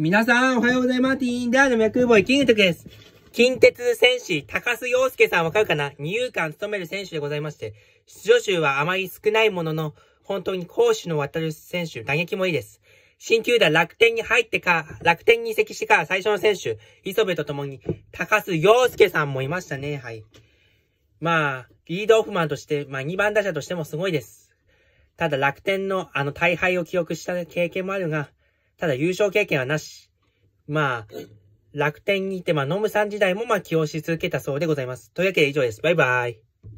皆さん、おはようございます。インダーの脈ボーイ、キングトクです。近鉄戦士、高須洋介さんわかるかな二遊間務める選手でございまして、出場数はあまり少ないものの、本当に攻守の渡る選手、打撃もいいです。新球団楽天に入ってか、楽天に移籍してから最初の選手、磯部と共に、高須洋介さんもいましたね、はい。まあ、リードオフマンとして、まあ2番打者としてもすごいです。ただ楽天のあの大敗を記憶した経験もあるが、ただ優勝経験はなし。まあ、楽天にいて、まあ、ノムさん時代もまあ起用し続けたそうでございます。というわけで以上です。バイバイ。